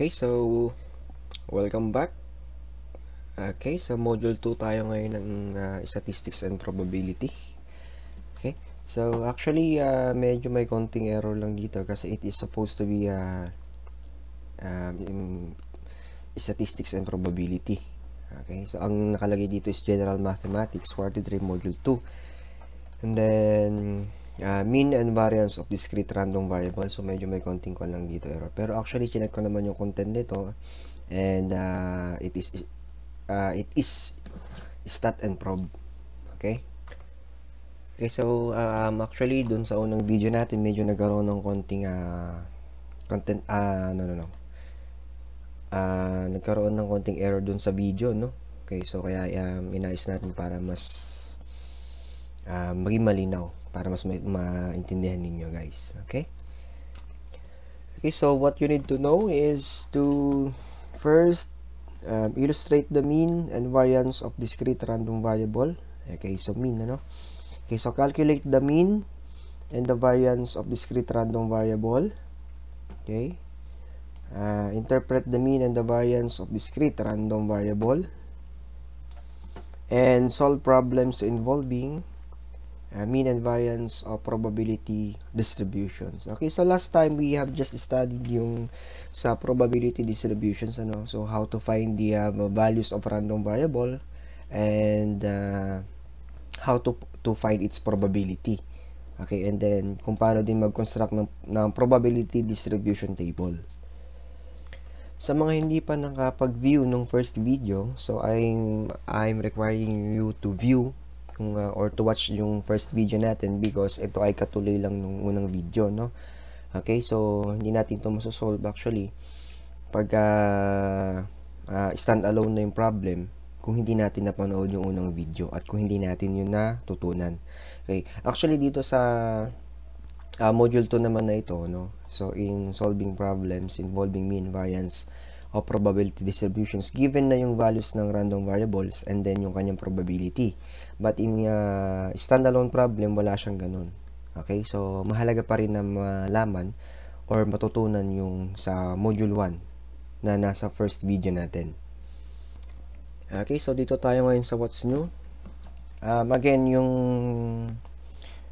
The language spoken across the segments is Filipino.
Okay, so welcome back. Okay, sa so module 2 tayo ngayon ng uh, statistics and probability. Okay, so actually uh, medyo may konting error lang dito kasi it is supposed to be uh, um, statistics and probability. Okay, so ang nakalagay dito is general mathematics, quarter 3 module 2. And then uh, mean and variance of discrete random variable. So, medyo may konting ko lang dito error. Pero actually, chinek ko naman yung content nito. And uh, it is uh, it is stat and probe. Okay? Okay, so um, actually dun sa unang video natin medyo nagkaroon ng konting uh, content ah uh, no no no. Uh, nagkaroon ng konting error dun sa video no. Okay, so kaya um, inayos natin para mas uh, maging malinaw para mas ma maintindihan ninyo guys okay okay so what you need to know is to first um, illustrate the mean and variance of discrete random variable okay so mean ano okay so calculate the mean and the variance of discrete random variable okay uh, interpret the mean and the variance of discrete random variable and solve problems involving Uh, mean and variance of probability distributions. Okay, so last time we have just studied yung sa probability distributions ano, so how to find the uh, values of random variable and uh, how to to find its probability. Okay, and then kung paano din mag-construct ng, ng probability distribution table. Sa mga hindi pa nakapag-view ng first video, so I'm, I'm requiring you to view kung uh, or to watch yung first video natin because ito ay katuloy lang nung unang video no okay so hindi natin to masosolve actually pag uh, uh, stand alone na yung problem kung hindi natin napanood yung unang video at kung hindi natin yun natutunan okay actually dito sa uh, module 2 naman na ito no so in solving problems involving mean variance o probability distributions given na yung values ng random variables and then yung kanyang probability. But in a uh, standalone problem, wala siyang ganun. Okay? So, mahalaga pa rin na malaman or matutunan yung sa module 1 na nasa first video natin. Okay, so dito tayo ngayon sa what's new. Um, again, yung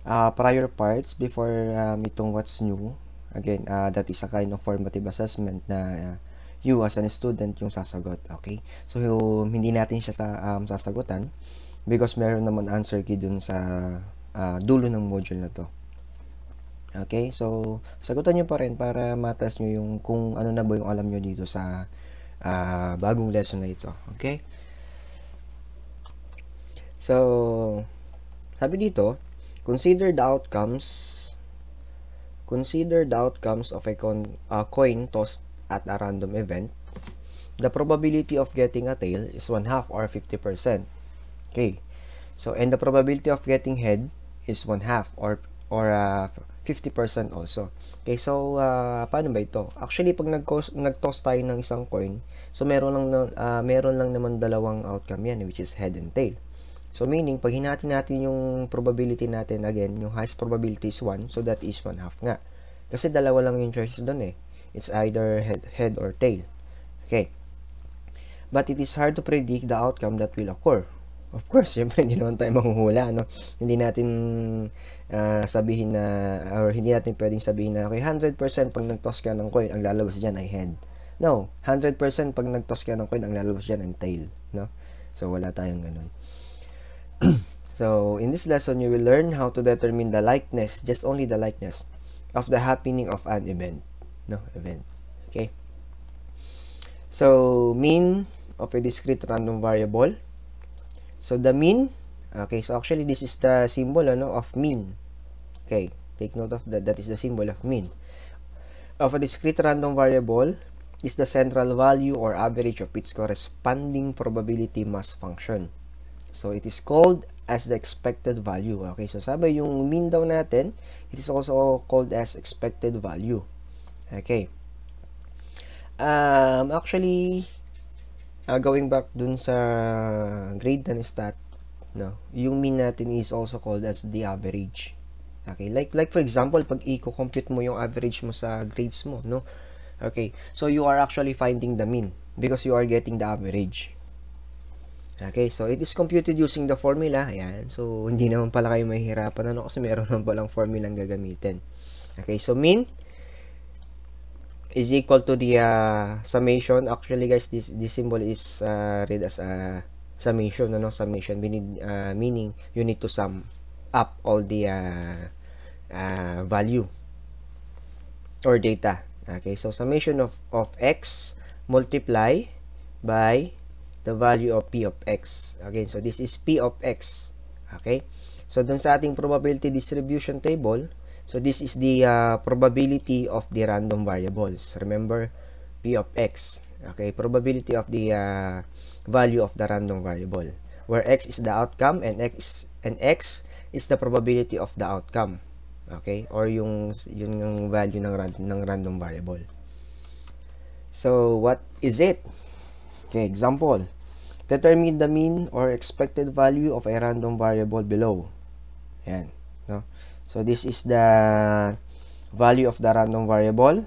uh, prior parts before um, itong what's new, again, uh, that is a kind of formative assessment na uh, you as an student yung sasagot. Okay? So, yung, hindi natin siya sa, um, sasagutan because meron naman answer key dun sa uh, dulo ng module na to. Okay? So, sagutan nyo pa rin para matas nyo yung kung ano na ba yung alam nyo dito sa uh, bagong lesson na ito. Okay? So, sabi dito, consider the outcomes consider the outcomes of a, con, a coin tossed at a random event, the probability of getting a tail is 1 half or 50%. Okay. So, and the probability of getting head is 1 half or or uh, 50% also. Okay, so uh, paano ba ito? Actually, pag nag-toss tayo ng isang coin, so meron lang uh, meron lang naman dalawang outcome yan which is head and tail. So meaning pag hinati natin yung probability natin again, yung highest probability is 1, so that is 1 half nga. Kasi dalawa lang yung choices doon eh. It's either head, head or tail. Okay. But it is hard to predict the outcome that will occur. Of course, syempre hindi naman tayo manghuhula, no? Hindi natin uh, sabihin na or hindi natin pwedeng sabihin na okay, 100% pag nagtoss ka ng coin, ang lalabas diyan ay head. No, 100% pag nagtoss ka ng coin, ang lalabas diyan ay tail, no? So wala tayong ganun. so, in this lesson, you will learn how to determine the likeness, just only the likeness of the happening of an event no event okay so mean of a discrete random variable so the mean okay so actually this is the symbol ano of mean okay take note of that that is the symbol of mean of a discrete random variable is the central value or average of its corresponding probability mass function so it is called as the expected value okay so sabi yung mean daw natin it is also called as expected value Okay. Um, actually, uh, going back dun sa grade and stat, no, yung mean natin is also called as the average. Okay, like like for example, pag i-compute mo yung average mo sa grades mo, no? Okay, so you are actually finding the mean because you are getting the average. Okay, so it is computed using the formula. Ayan. So, hindi naman pala kayo mahihirapan ano kasi meron naman palang formula ang gagamitin. Okay, so mean is equal to the uh, summation. Actually guys, this this symbol is uh, read as a summation, ano, summation meaning uh, meaning you need to sum up all the uh, uh, value or data. Okay, so summation of of x multiply by the value of p of x. Again, so this is p of x. Okay? So dun sa ating probability distribution table, So this is the uh, probability of the random variables. Remember, P of X. Okay, probability of the uh, value of the random variable. Where X is the outcome and X and X is the probability of the outcome. Okay, or yung yun yung value ng ng random variable. So what is it? Okay, example. Determine the mean or expected value of a random variable below. Ayan. So this is the value of the random variable.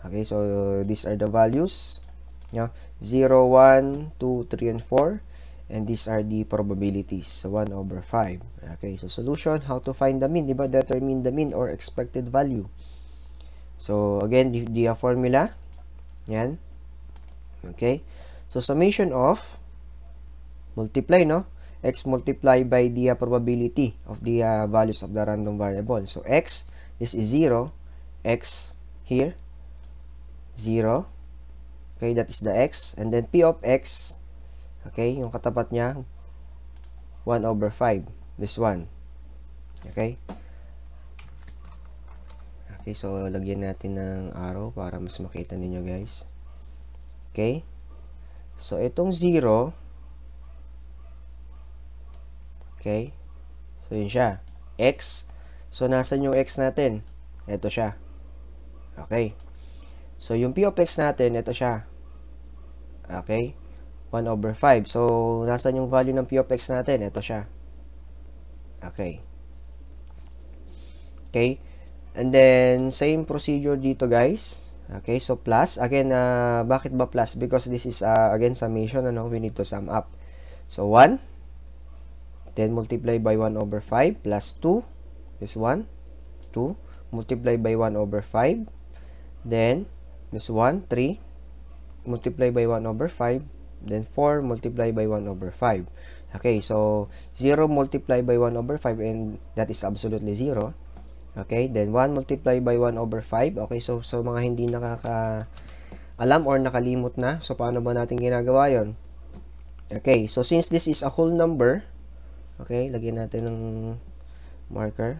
Okay, so these are the values. Yeah, 0, 1, 2, 3, and 4. And these are the probabilities. So 1 over 5. Okay, so solution, how to find the mean, diba? Determine the mean or expected value. So again, the, the formula. Yan. Okay. So summation of multiply, no? x multiply by the uh, probability of the uh, values of the random variable. So, x is 0, x here, 0, okay, that is the x, and then p of x, okay, yung katapat niya, 1 over 5, this one, okay. Okay, so lagyan natin ng arrow para mas makita ninyo guys. Okay. So, itong 0, Okay? So, yun siya. X. So, nasan yung X natin? Ito siya. Okay? So, yung P of X natin, ito siya. Okay? 1 over 5. So, nasan yung value ng P of X natin? Ito siya. Okay. Okay? And then, same procedure dito guys. Okay, so plus. Again, uh, bakit ba plus? Because this is, uh, again, summation. Ano? We need to sum up. So, 1 Then multiply by 1 over 5 plus 2 is 1, 2. Multiply by 1 over 5. Then is 1, 3. Multiply by 1 over 5. Then 4 multiply by 1 over 5. Okay, so 0 multiply by 1 over 5 and that is absolutely 0. Okay, then 1 multiply by 1 over 5. Okay, so so mga hindi nakaka alam or nakalimot na. So paano ba natin ginagawa 'yon? Okay, so since this is a whole number, Okay, lagyan natin ng marker.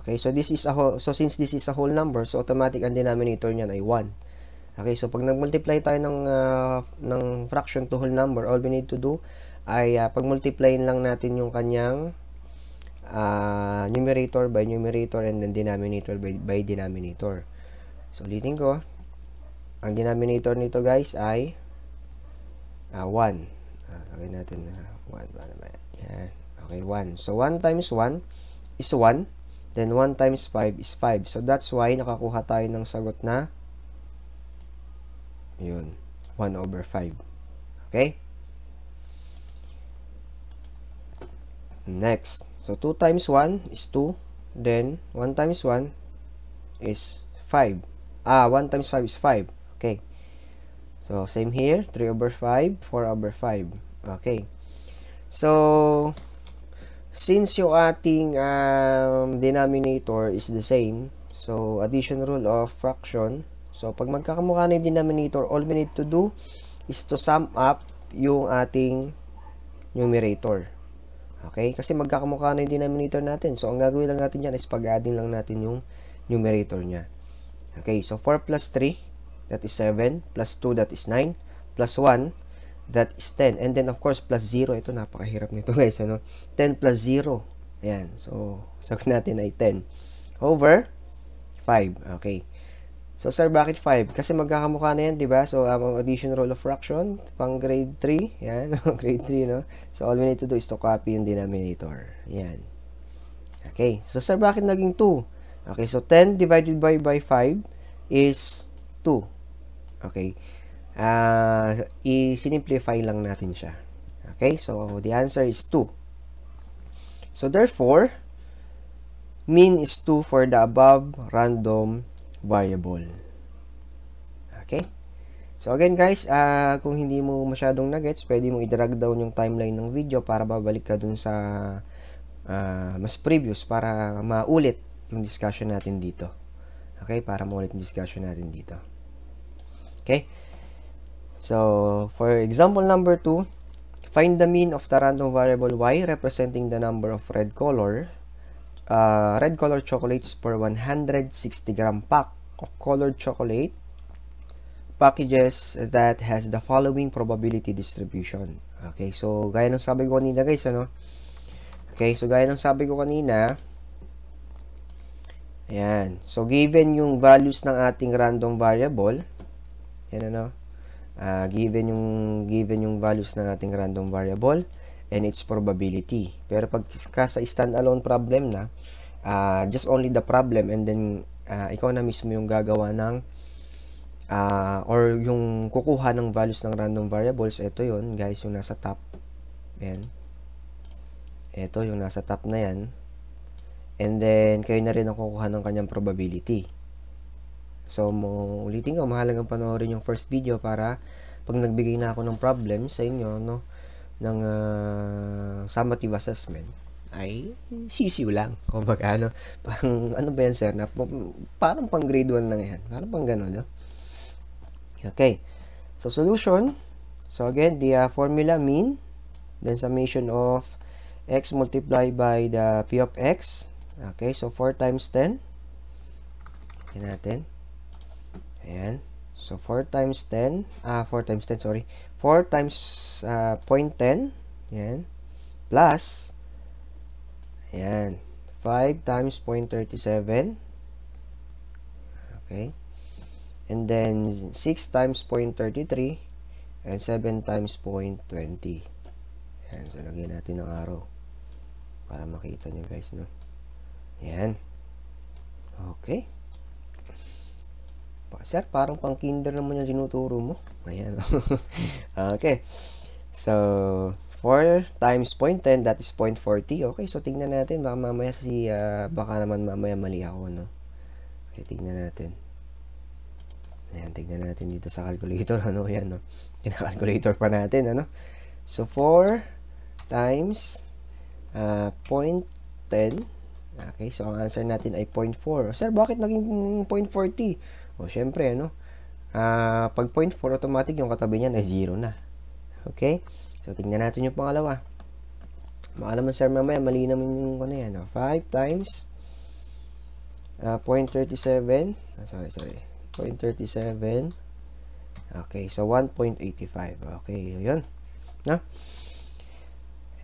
Okay, so this is a whole, so since this is a whole number, so automatic ang denominator niyan ay 1. Okay, so pag nagmultiply tayo ng uh, ng fraction to whole number, all we need to do ay uh, ah, pag lang natin yung kanyang uh, numerator by numerator and then denominator by, by denominator. So ulitin ko, ang denominator nito guys ay uh, 1. Okay lagyan natin na uh, 1 para ba. Yan. Okay, 1. So, 1 times 1 is 1. Then, 1 times 5 is 5. So, that's why nakakuha tayo ng sagot na yun, 1 over 5. Okay? Next. So, 2 times 1 is 2. Then, 1 times 1 is 5. Ah, 1 times 5 is 5. Okay. So, same here. 3 over 5, 4 over 5. Okay. So, since yung ating um, denominator is the same, so addition rule of fraction, so pag magkakamukha na yung denominator, all we need to do is to sum up yung ating numerator. Okay? Kasi magkakamukha na yung denominator natin. So, ang gagawin lang natin yan is pag-adding lang natin yung numerator niya. Okay? So, 4 plus 3, that is 7, plus 2, that is 9, plus 1, That is 10. And then, of course, plus 0. Ito, napakahirap nito, guys. Ano? 10 plus 0. Ayan. So, sagot natin ay 10. Over 5. Okay. So, sir, bakit 5? Kasi magkakamukha na yan, di ba? So, um, addition rule of fraction, pang grade 3. Ayan, grade 3, no? So, all we need to do is to copy yung denominator. Ayan. Okay. So, sir, bakit naging 2? Okay. So, 10 divided by, by 5 is 2. Okay uh, i-simplify lang natin siya. Okay, so the answer is 2. So therefore, mean is 2 for the above random variable. Okay? So again guys, uh, kung hindi mo masyadong nagets, pwede mong i-drag down yung timeline ng video para babalik ka dun sa uh, mas previous para maulit yung discussion natin dito. Okay? Para maulit yung discussion natin dito. Okay? So, for example number 2, find the mean of the random variable y representing the number of red color, uh, red color chocolates per 160 gram pack of colored chocolate packages that has the following probability distribution. Okay, so gaya ng sabi ko kanina guys, ano? Okay, so gaya ng sabi ko kanina, ayan, so given yung values ng ating random variable, yan ano, uh, given yung given yung values ng ating random variable and its probability. Pero pag sa standalone problem na, uh, just only the problem and then uh, ikaw na mismo yung gagawa ng uh, or yung kukuha ng values ng random variables, ito yon guys, yung nasa top. Ayan. Ito, yung nasa top na yan. And then, kayo na rin ang kukuha ng kanyang probability. So, mo ulitin ko, mahalagang panoorin yung first video para pag nagbigay na ako ng problem sa inyo, no, ng uh, ah, summative assessment, ay sisiw lang. Kung baga, ano, pang, ano ba yan, sir? Na, parang pang grade 1 lang yan. Parang pang ganun, no? Okay. So, solution. So, again, the uh, formula mean, then summation of x multiplied by the p of x. Okay, so 4 times 10. Tignan natin. Ayan. So, 4 times 10. Ah, 4 times 10, sorry. 4 times uh, ah, 0.10. Ayan. Plus, ayan. 5 times 0.37. Okay. And then, 6 times 0.33. And 7 times 0.20. Ayan. So, lagyan natin ng arrow. Para makita nyo guys, no? Ayan. Okay. Sir, parang pang kinder naman yung tinuturo mo. Ayan. okay. So, 4 times 0.10, that is 0.40. Okay, so tingnan natin. Baka mamaya si, uh, baka naman mamaya mali ako, no? Okay, tingnan natin. Ayan, tingnan natin dito sa calculator. Ano yan, no? Kina-calculator pa natin, ano? So, 4 times uh, ah, 0.10. Okay, so ang answer natin ay 0.4. Sir, bakit naging 0.40? O, syempre, ano, uh, pag 0.4, automatic yung katabi niyan ay 0 na. Okay? So, tingnan natin yung pangalawa. Baka sir, mamaya, mali naman yung, ano yan, no? 5 times uh, 0.37. Oh, sorry, sorry. 0.37. Okay, so 1.85. Okay, yun. No?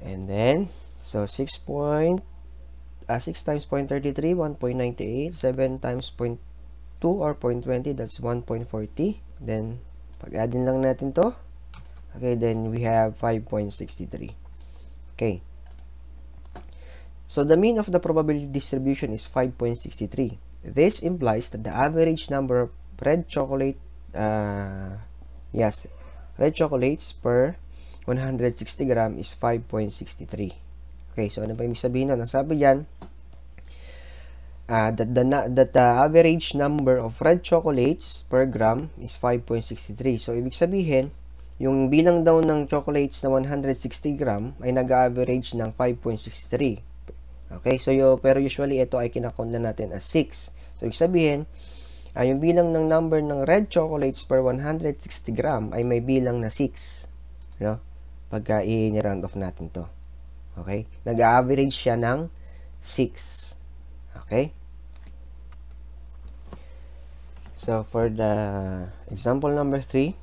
And then, so 6 point, uh, ah, 6 times 0.33, 1.98, 7 times 0.37, 2 or 0.20 that's 1.40 then pag-addin lang natin to okay then we have 5.63 okay so the mean of the probability distribution is 5.63 this implies that the average number of red chocolate uh, yes red chocolates per 160 gram is 5.63 okay so ano ba yung sabihin nun ang sabi dyan uh, that the that the average number of red chocolates per gram is 5.63. So ibig sabihin, yung bilang daw ng chocolates na 160 gram ay nag-average ng 5.63. Okay, so yo pero usually ito ay kinakount na natin as 6. So ibig sabihin, uh, yung bilang ng number ng red chocolates per 160 gram ay may bilang na 6. No? Pagka i-round off natin to. Okay? Nag-average siya ng 6. Okay? so for the example number three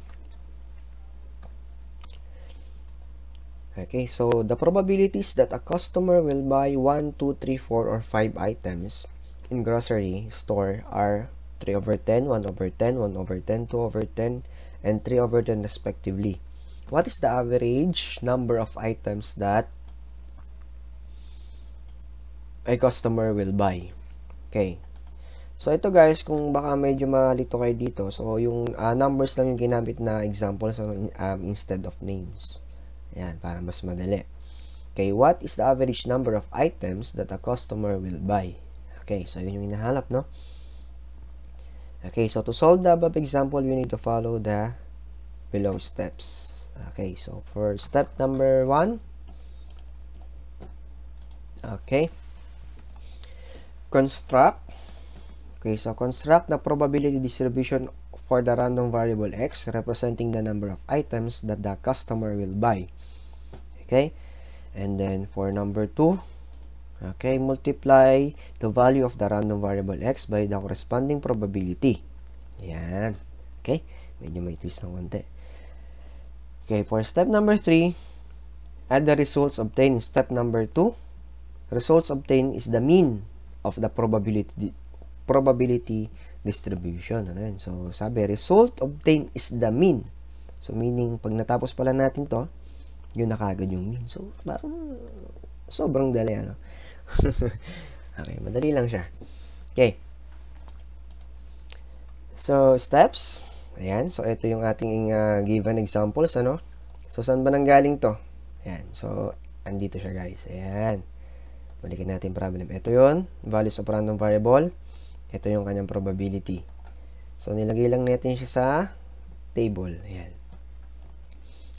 okay so the probabilities that a customer will buy one two three four or five items in grocery store are 3 over 10 1 over 10 1 over 10 2 over 10 and 3 over 10 respectively what is the average number of items that a customer will buy okay So ito guys, kung baka medyo malito kayo dito, so yung uh, numbers lang yung ginamit na examples um, instead of names. Ayan, para mas madali. Okay, what is the average number of items that a customer will buy? Okay, so yun yung hinahanap, no? Okay, so to solve the above example, you need to follow the below steps. Okay, so for step number 1, okay, construct Okay, so construct the probability distribution for the random variable x representing the number of items that the customer will buy. Okay, and then for number 2, okay, multiply the value of the random variable x by the corresponding probability. Yan. Okay, medyo may twist ng konti. Okay, for step number 3, add the results obtained in step number 2. Results obtained is the mean of the probability probability distribution. Ano yan? So, sabi, result obtained is the mean. So, meaning, pag natapos pala natin to, yun na kagad yung mean. So, parang sobrang dali. Ano? okay, madali lang siya. Okay. So, steps. Ayan. So, ito yung ating uh, given examples. Ano? So, saan ba nanggaling to? Ayan. So, andito siya guys. Ayan. Balikan natin problem. Ito yon Values of random variable. Ito yung kanyang probability. So, nilagay lang natin siya sa table. Ayan.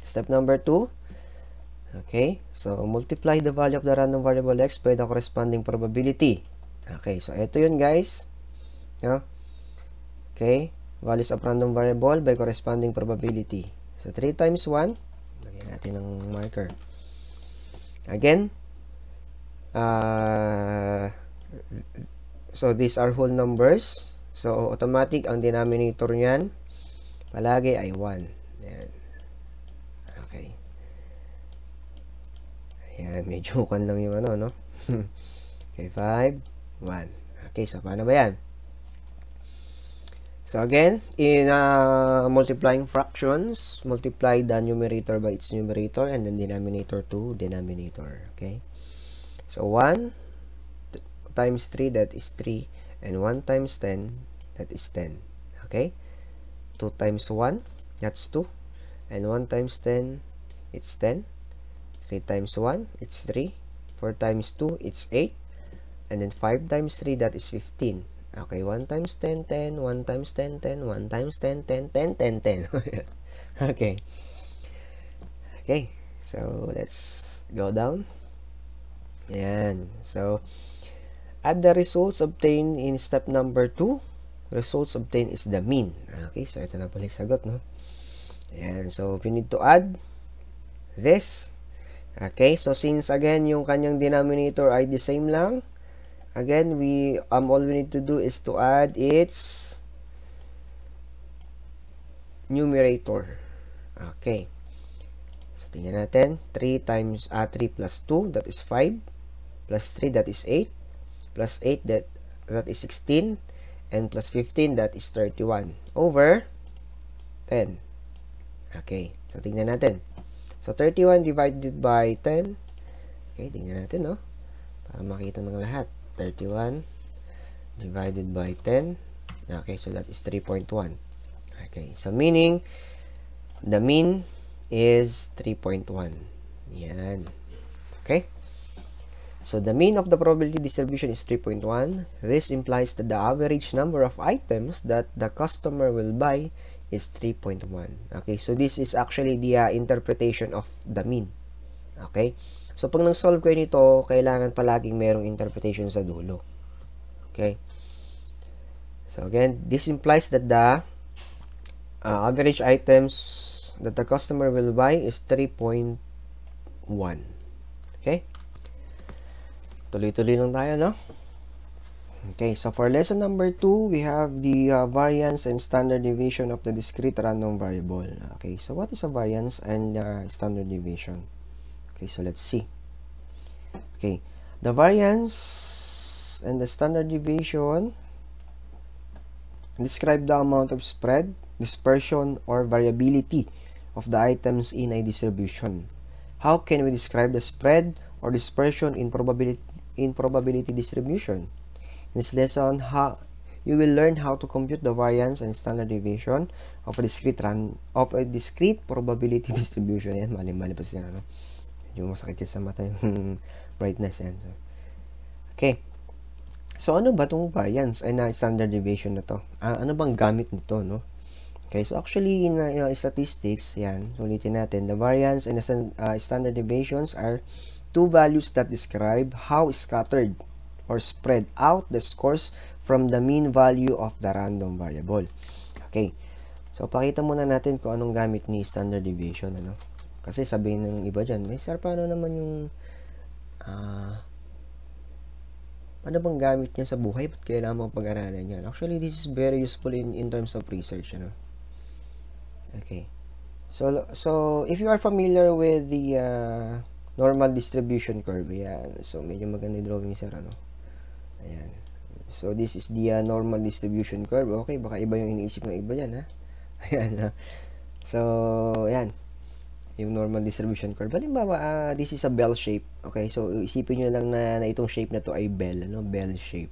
Step number 2. Okay. So, multiply the value of the random variable x by the corresponding probability. Okay. So, ito yun guys. No? Okay. Values of random variable by corresponding probability. So, 3 times 1. Lagyan natin ng marker. Again, uh, So, these are whole numbers. So, automatic ang denominator niyan palagi ay 1. Ayan. Okay. Ayan, medyo ukan lang yung ano, no? okay, 5, 1. Okay, so paano ba yan? So again, in uh, multiplying fractions, multiply the numerator by its numerator and then denominator to denominator. Okay? So 1 times 3 that is 3 and 1 times 10 that is 10 okay 2 times 1 that's 2 and 1 times 10 it's 10 3 times 1 it's 3 4 times 2 it's 8 and then 5 times 3 that is 15 okay 1 times 10 10 1 times 10 10 1 times 10 10 10 10 10 okay okay so let's go down Yeah, So, Add the results obtained in step number 2. Results obtained is the mean. Okay, so ito na pala yung sagot, no? And so we need to add this. Okay, so since again, yung kanyang denominator ay the same lang, again, we um, all we need to do is to add its numerator. Okay. So, tingnan natin. 3 times, ah, 3 plus 2, that is 5. Plus 3, that is 8 plus 8 that that is 16 and plus 15 that is 31 over 10 okay so tingnan natin so 31 divided by 10 okay tingnan natin no para makita ng lahat 31 divided by 10 okay so that is 3.1 okay so meaning the mean is 3.1 yan okay So the mean of the probability distribution is 3.1. This implies that the average number of items that the customer will buy is 3.1. Okay, so this is actually the uh, interpretation of the mean. Okay, so pag nang-solve ko nito, kailangan palaging merong interpretation sa dulo. Okay, so again, this implies that the uh, average items that the customer will buy is 3.1. Tuloy-tuloy lang tayo, no? Okay, so for lesson number 2, we have the uh, variance and standard deviation of the discrete random variable. Okay, so what is a variance and uh, standard deviation? Okay, so let's see. Okay, the variance and the standard deviation describe the amount of spread, dispersion, or variability of the items in a distribution. How can we describe the spread or dispersion in probability in probability distribution. In this lesson, how, you will learn how to compute the variance and standard deviation of a discrete run, of a discrete probability distribution. Yan, mali-mali pa siya. Ano? Medyo masakit siya sa mata yung brightness. Yan. So, okay. So, ano ba tong variance and uh, standard deviation na to? Uh, ano bang gamit nito, no? Okay, so actually, in, in uh, statistics, yan, ulitin natin, the variance and the uh, standard deviations are two values that describe how scattered or spread out the scores from the mean value of the random variable. Okay. So, pakita muna natin kung anong gamit ni standard deviation. Ano? Kasi sabihin ng iba dyan, may sir, paano naman yung uh, ano bang gamit niya sa buhay? Ba't kailangan mong pag-aralan yan? Actually, this is very useful in, in terms of research. Ano? Okay. So, so if you are familiar with the uh, normal distribution curve. yan So, medyo maganda yung drawing sir. Ano? Ayan. So, this is the uh, normal distribution curve. Okay, baka iba yung iniisip ng iba dyan, ha? Ayan, ha? So, ayan. Yung normal distribution curve. Halimbawa, uh, this is a bell shape. Okay, so isipin nyo lang na, na itong shape na to ay bell, ano? Bell shape.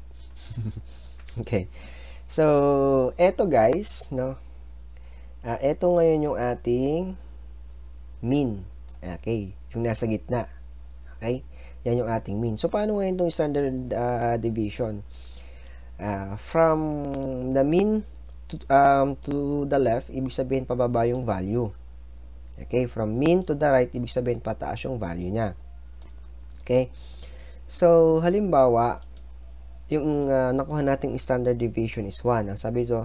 okay. So, eto guys, no? Uh, eto ngayon yung ating mean. Okay yung nasa gitna. Okay? Yan yung ating mean. So, paano ngayon itong standard uh, ah, deviation? Uh, ah, from the mean to, um, to the left, ibig sabihin pababa yung value. Okay? From mean to the right, ibig sabihin pataas yung value niya. Okay? So, halimbawa, yung uh, nakuha nating standard deviation is 1. Ang sabi ito,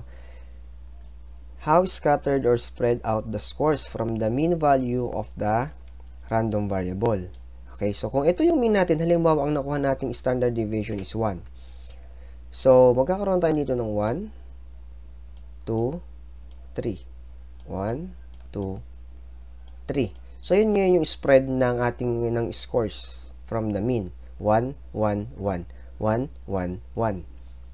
how scattered or spread out the scores from the mean value of the random variable. Okay, so kung ito yung mean natin, halimbawa ang nakuha nating standard deviation is 1. So, magkakaroon tayo dito ng 1, 2, 3. 1, 2, 3. So, yun ngayon yung spread ng ating ng scores from the mean. 1, 1, 1. 1, 1, 1.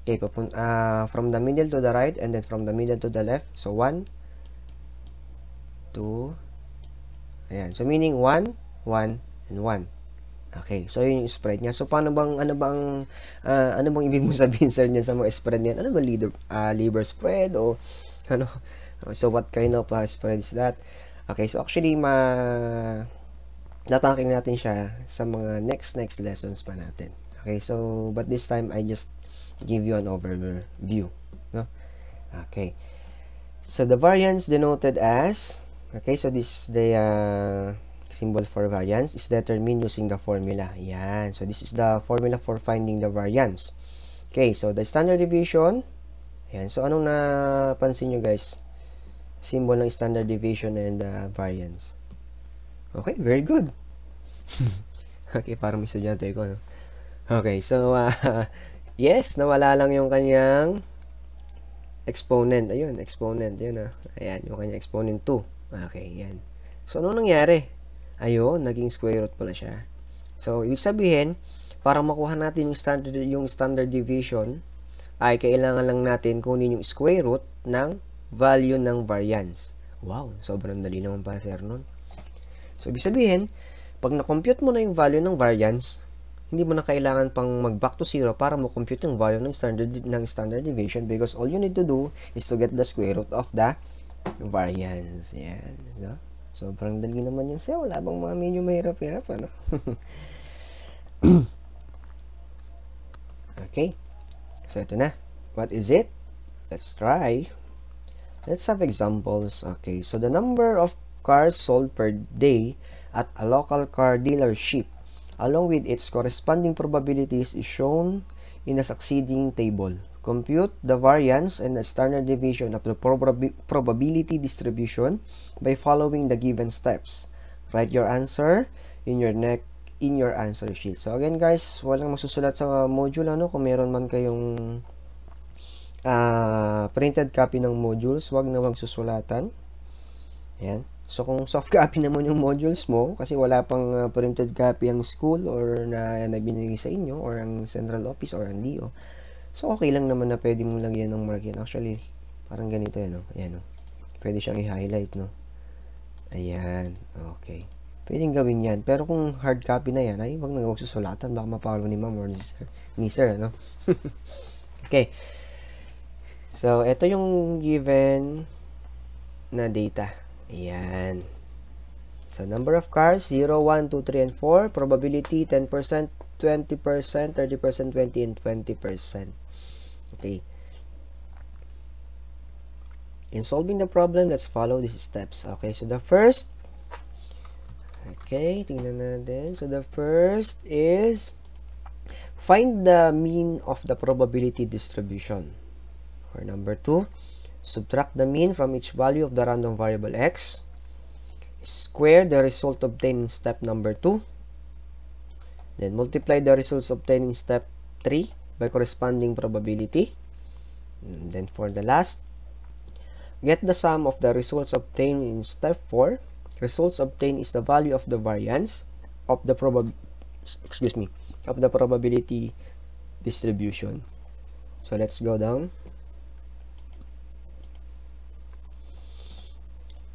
Okay, papun uh, from the middle to the right and then from the middle to the left. So, 1, 2, Ayan. So, meaning 1, 1, and 1. Okay. So, yun yung spread niya. So, paano bang, ano bang, uh, ano bang ibig mo sabihin sir niya sa mga spread niya? Ano ba, leader, uh, ah, liver spread? O, ano? So, what kind of uh, spread is that? Okay. So, actually, ma, nataking natin siya sa mga next, next lessons pa natin. Okay. So, but this time, I just give you an overview. No? Okay. So, the variance denoted as Okay, so this is the uh, symbol for variance is determined using the formula. Yan. So this is the formula for finding the variance. Okay, so the standard deviation. Yan. So anong napansin nyo guys? Symbol ng standard deviation and uh, variance. Okay, very good. okay, parang may estudyante ko. No? Okay, so uh, yes, nawala lang yung kanyang exponent. Ayun, exponent. Ayun ah. Ayan, yung kanyang exponent 2. Okay, yan. So, ano nangyari? Ayun, naging square root pala siya. So, ibig sabihin, para makuha natin yung standard, yung standard deviation, ay kailangan lang natin kunin yung square root ng value ng variance. Wow, sobrang dali naman pa sir nun. So, ibig sabihin, pag na-compute mo na yung value ng variance, hindi mo na kailangan pang mag-back to zero para mo-compute yung value ng standard, ng standard deviation because all you need to do is to get the square root of the variance. Yan. No? Sobrang dali naman yun sa'yo. Wala bang mga medyo mahirap-hirap, ano? okay. So, ito na. What is it? Let's try. Let's have examples. Okay. So, the number of cars sold per day at a local car dealership along with its corresponding probabilities is shown in the succeeding table. Compute the variance and the standard deviation of the probab probability distribution by following the given steps. Write your answer in your next in your answer sheet. So again guys, walang masusulat sa module ano kung meron man kayong uh, printed copy ng modules, wag na wag susulatan. Ayan. So kung soft copy naman yung modules mo kasi wala pang uh, printed copy ang school or na, na binigay sa inyo or ang central office or ang DO, So, okay lang naman na pwede mong lagyan ng mark yan. Actually, parang ganito yan, no? Ayan, no? Pwede siyang i-highlight, no? Ayan, okay. Pwedeng gawin yan. Pero kung hard copy na yan, ay, wag na magsusulatan. Baka mapalo ni ma'am or ni sir, ni sir no? okay. So, ito yung given na data. Ayan. So, number of cars, 0, 1, 2, 3, and 4. Probability, 10%, 20%, 30%, 20, and 20%. Okay. In solving the problem, let's follow these steps. Okay, so the first, okay, tingnan natin. So the first is find the mean of the probability distribution. Or number two, subtract the mean from each value of the random variable x. Square the result obtained in step number two. Then multiply the results obtained in step three by corresponding probability. And then for the last, get the sum of the results obtained in step 4. Results obtained is the value of the variance of the probability, excuse me, of the probability distribution. So let's go down.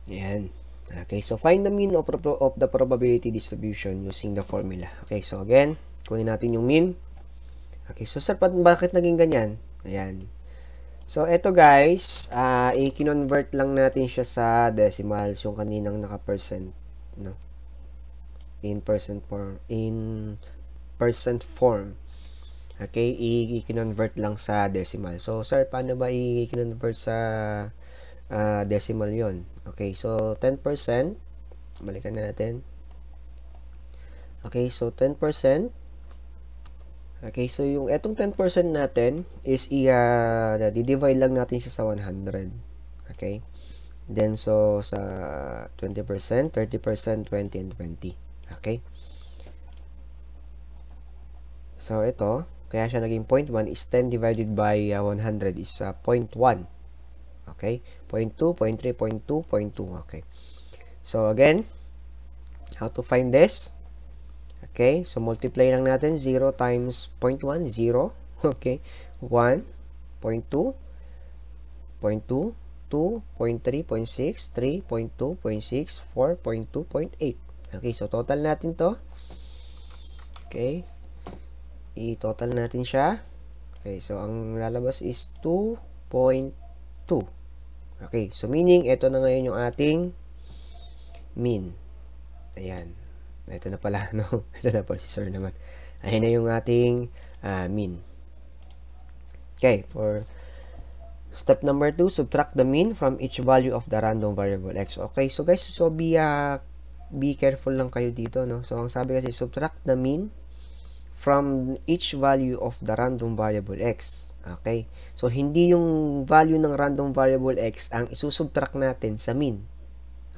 Ayan. Okay, so find the mean of, of the probability distribution using the formula. Okay, so again, kunin natin yung mean. Okay, so sir, bakit naging ganyan? Ayan. So, eto guys, uh, i-convert lang natin siya sa decimals, yung kaninang naka-percent, no? In percent form, in percent form. Okay, i-convert lang sa decimal. So, sir, paano ba i-convert sa uh, decimal yon Okay, so 10%, balikan natin. Okay, so 10%, Okay, so yung etong 10% natin is iya uh, divide lang natin siya sa 100. Okay? Then so sa 20%, 30%, 20 and 20. Okay? So ito, kaya siya naging 0.1 is 10 divided by uh, 100 is uh, 0.1. Okay? 0.2, 0.3, 0.2, 0.2. Okay. So again, how to find this? Okay? So, multiply lang natin. 0 times 0.1, 0. Okay? 1, 0.2, 0.2, 2, 0.3, 0.6, 3, 0.2, 0.6, 4, 0.2, 0.8. Okay? So, total natin to. Okay? I-total natin siya. Okay? So, ang lalabas is 2.2. Okay? So, meaning, ito na ngayon yung ating mean. Ayan. Ito na pala, no? Ito na po si sir naman. Ayan na yung ating uh, mean. Okay, for step number 2, subtract the mean from each value of the random variable x. Okay, so guys, so be, uh, be careful lang kayo dito, no? So, ang sabi kasi, subtract the mean from each value of the random variable x. Okay? So, hindi yung value ng random variable x ang isusubtract natin sa mean.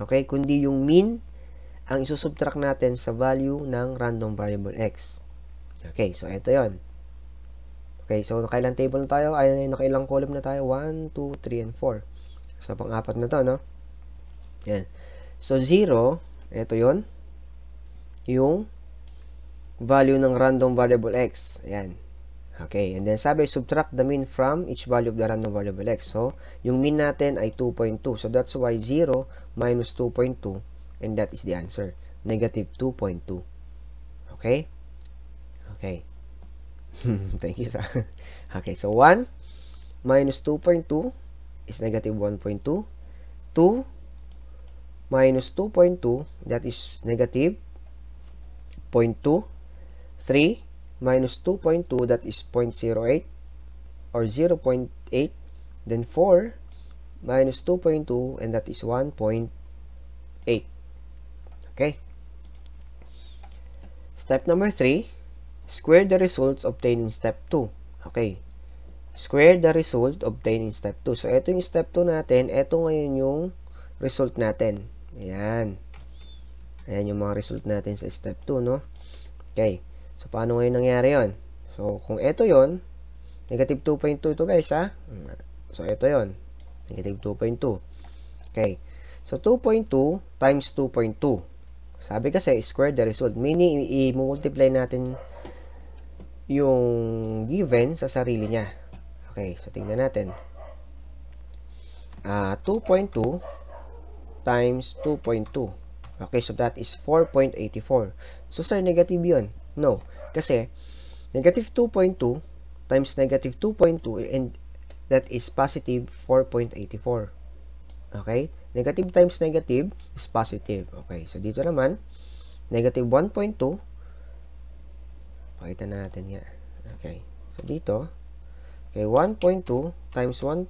Okay? Kundi yung mean ang isusubtract natin sa value ng random variable x. Okay, so ito yon. Okay, so nakailang table na tayo? Ay, nakailang column na tayo? 1, 2, 3, and 4. So, pang-apat na to, no? Yan. So, 0, ito yon Yung value ng random variable x. Yan. Okay, and then sabi, subtract the mean from each value of the random variable x. So, yung mean natin ay 2.2. So, that's why 0 minus 2.2 And that is the answer. Negative 2.2. Okay? Okay. Thank you, sir. Okay, so 1 minus 2.2 is negative 1.2. 2 minus 2.2, that is negative 0.2. 3 minus 2.2, that is 0.08 or 0.8. Then 4 minus 2.2, and that is 1.2. Okay? Step number 3, square the results obtained in step 2. Okay. Square the result obtained in step 2. So, ito yung step 2 natin. Ito ngayon yung result natin. Ayan. Ayan yung mga result natin sa step 2, no? Okay. So, paano ngayon nangyari yon? So, kung ito yon negative 2.2 to guys, ha? So, ito yon Negative 2.2. Okay. So, 2.2 times 2.2. Sabi kasi, square the result. Meaning, i-multiply natin yung given sa sarili niya. Okay, so tingnan natin. Uh, ah, 2.2 times 2.2. Okay, so that is 4.84. So, sir, negative yon No. Kasi, negative 2.2 times negative 2.2 and that is positive 4.84. Okay? Negative times negative is positive. Okay, so dito naman, negative 1.2. Pakita natin nga. Okay, so dito, okay, 1.2 times 1.2,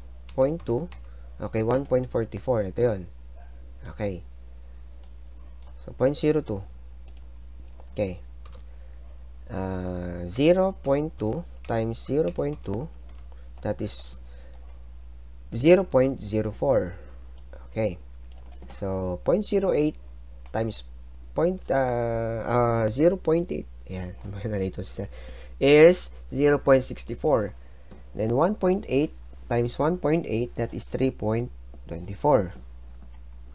okay, 1.44. Ito yun. Okay. So, 0.02. Okay. Uh, 0.2 times 0.2, that is 0.04. Okay, so 0.08 times point, uh, uh, 0.8, siya, is 0.64. Then 1.8 times 1.8, that is 3.24.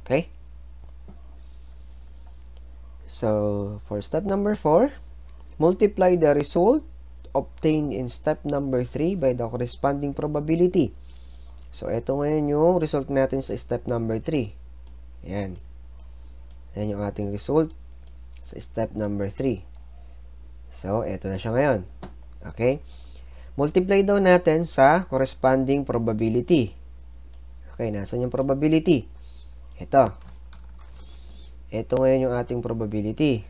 Okay? So, for step number 4, multiply the result obtained in step number 3 by the corresponding probability. So, ito ngayon yung result natin sa step number 3. Ayan. Ayan yung ating result sa step number 3. So, ito na siya ngayon. Okay? Multiply daw natin sa corresponding probability. Okay, nasan yung probability? Ito. Ito ngayon yung ating probability.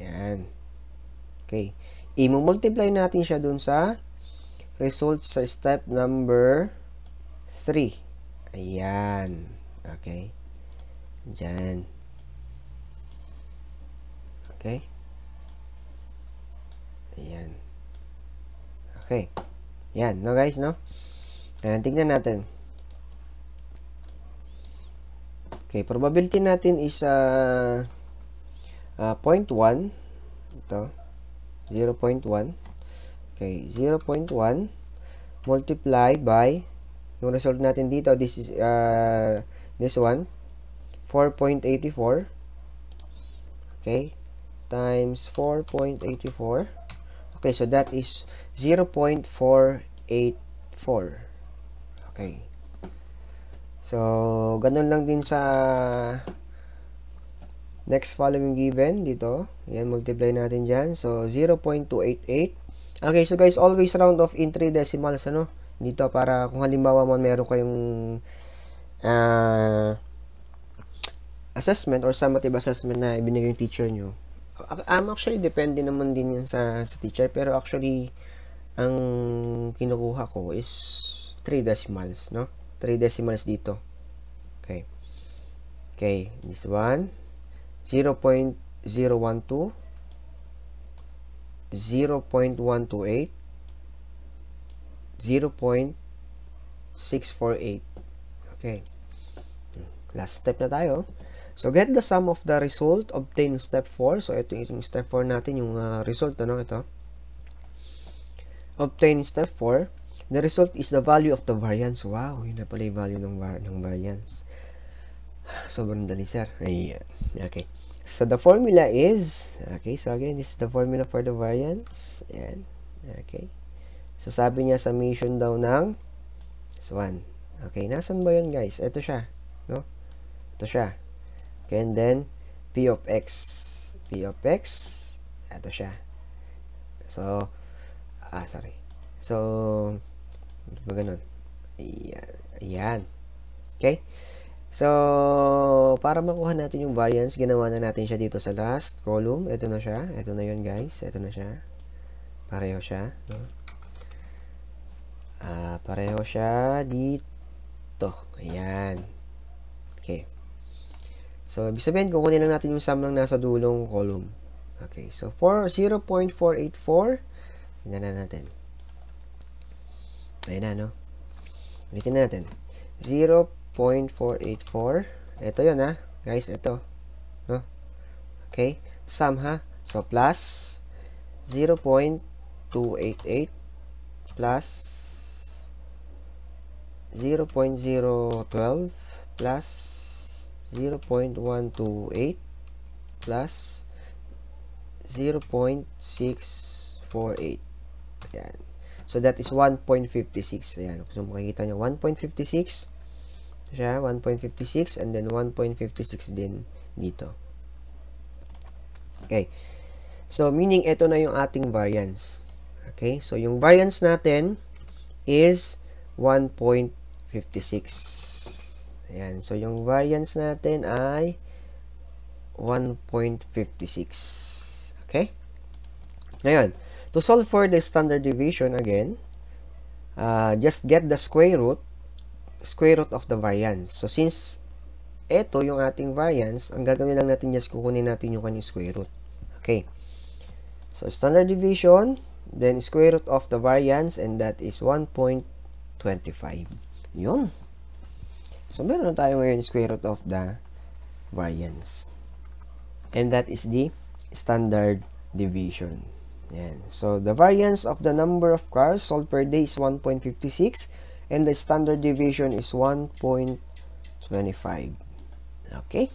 Ayan. Okay. I-multiply natin siya dun sa result sa step number 3. Ayan. Okay. Diyan. Okay. Ayan. Okay. Ayan. No guys, no? Ayan, tingnan natin. Okay, probability natin is uh, uh, 0.1. Ito. 0.1. Okay, 0.1 multiply by yung result natin dito, this is uh, this one, 4.84. Okay? Times 4.84. Okay, so that is 0.484. Okay. So, ganun lang din sa next following given dito. yan multiply natin dyan. So, 0.288. Okay, so guys, always round off in 3 decimals, ano? dito para kung halimbawa man meron kayong uh, assessment or summative assessment na ibinigay yung teacher nyo. Um, actually, depende naman din yan sa, sa teacher. Pero actually, ang kinukuha ko is 3 decimals, no? 3 decimals dito. Okay. Okay, this one. 0.012 0.128 0.648. Okay. Last step na tayo. So, get the sum of the result obtained in step 4. So, ito yung step 4 natin, yung uh, result, ano, ito. Obtain step 4. The result is the value of the variance. Wow, yun na pala yung value ng, var ng variance. Sobrang dali, sir. Ayan. Okay. So, the formula is, okay, so again, this is the formula for the variance. Ayan. Okay. So, sabi niya sa mission daw ng SWAN. Okay, nasan ba yun guys? Ito siya. No? Ito siya. Okay, and then, P of X. P of X. Ito siya. So, ah, sorry. So, ba ganun? Ayan. Ayan. Okay? So, para makuha natin yung variance, ginawa na natin siya dito sa last column. Ito na siya. Ito na yun guys. Ito na siya. Pareho siya. No? Uh, pareho siya dito. Ayan. Okay. So, ibig sabihin, kukunin lang natin yung sum lang nasa dulong column. Okay. So, 4, 0.484. Tignan na natin. Ayan na, no? Ulitin na natin. 0.484. Ito yun, ha? Ah. Guys, ito. No? Okay. Sum, ha? So, plus 0.288 plus 0.012 plus 0.128 plus 0.648. Ayan. So, that is 1.56. Ayan. So, makikita nyo, 1.56 siya, 1.56 and then 1.56 din dito. Okay. So, meaning, ito na yung ating variance. Okay. So, yung variance natin is 1.56. Ayan. So, yung variance natin ay 1.56. Okay? Ngayon, to solve for the standard deviation again, uh, just get the square root square root of the variance. So, since ito yung ating variance, ang gagawin lang natin just kukunin natin yung kanyang square root. Okay. So, standard deviation, then square root of the variance, and that is 1.56. 25. Yun. So, meron tayo ngayon square root of the variance. And that is the standard deviation. Yan. So, the variance of the number of cars sold per day is 1.56 and the standard deviation is 1.25. Okay?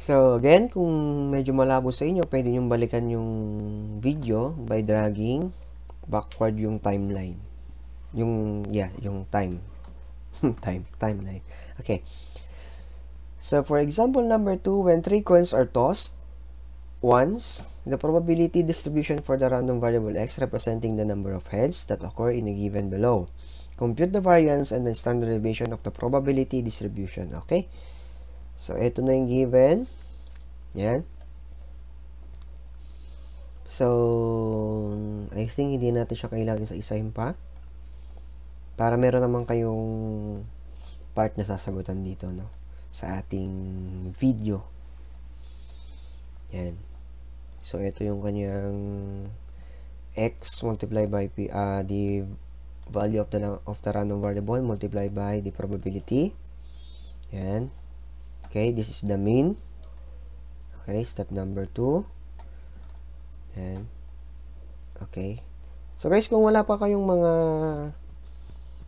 So, again, kung medyo malabo sa inyo, pwede nyong balikan yung video by dragging backward yung timeline. Yung, yeah, yung time. time, timeline. Okay. So, for example number 2, when three coins are tossed once, the probability distribution for the random variable x representing the number of heads that occur in a given below. Compute the variance and the standard deviation of the probability distribution. Okay? So, ito na yung given. Yan. So, I think hindi natin siya kailangan sa isahin pa. Para meron naman kayong part na sasagutan dito, no? Sa ating video. Yan. So, ito yung kanyang x multiplied by p, uh, the value of the, of the random variable multiplied by the probability. Yan. Okay, this is the mean. Okay, step number 2. Ayan. Okay. So guys, kung wala pa kayong mga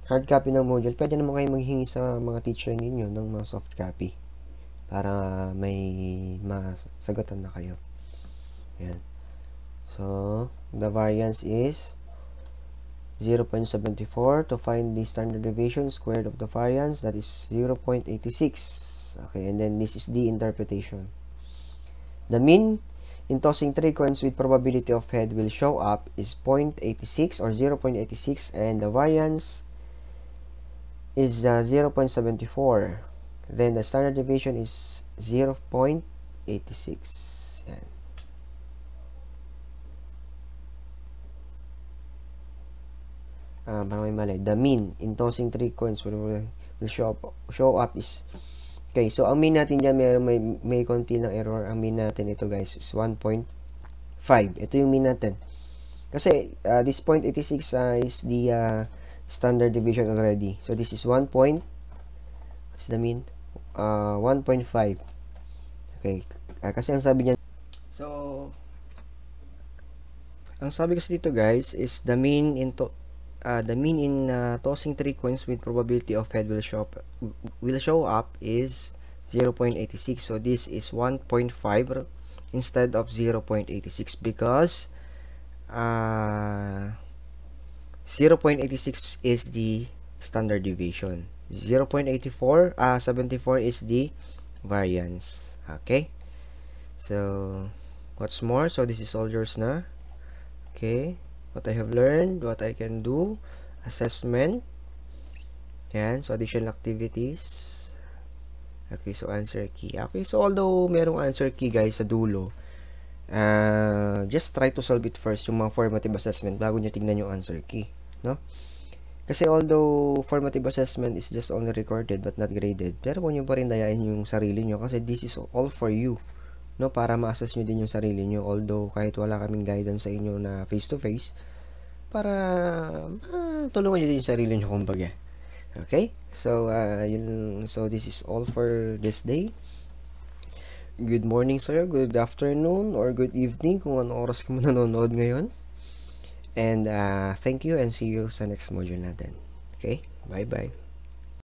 hard copy ng module, pwede naman kayong maghingi sa mga teacher ninyo ng mga soft copy para may masagutan na kayo. Ayan. So, the variance is 0.74 to find the standard deviation squared of the variance that is 0.86 okay and then this is the interpretation the mean in tossing three coins with probability of head will show up is 0.86 or 0.86 and the variance is uh, 0.74 then the standard deviation is 0.86 Yan. Uh, ah, may The mean in tossing three coins will, will show up, show up is Okay, so ang mean natin dyan, may, may, may konti ng error. Ang mean natin ito guys is 1.5. Ito yung mean natin. Kasi uh, this 0.86 uh, is the uh, standard deviation already. So this is 1 point. What's the mean? Uh, 1.5. Okay, uh, kasi ang sabi niya. So, ang sabi kasi dito guys is the mean into uh, the mean in uh, tossing three coins with probability of head will show up, will show up is 0.86 so this is 1.5 instead of 0.86 because uh, 0.86 is the standard deviation 0.84 uh, 74 is the variance okay so what's more so this is all yours na okay what I have learned, what I can do, assessment, yan, so additional activities, okay, so answer key, okay, so although merong answer key guys sa dulo, uh, just try to solve it first, yung mga formative assessment, bago nyo tingnan yung answer key, no, kasi although formative assessment is just only recorded but not graded, pero kung nyo pa rin dayain yung sarili nyo kasi this is all for you, no para ma-assess niyo din yung sarili niyo although kahit wala kaming guidance sa inyo na face to face para uh, tulungan niyo din yung sarili niyo kumbaga okay so uh, yun so this is all for this day good morning sir good afternoon or good evening kung anong oras kayo nanonood ngayon and uh, thank you and see you sa next module natin okay bye bye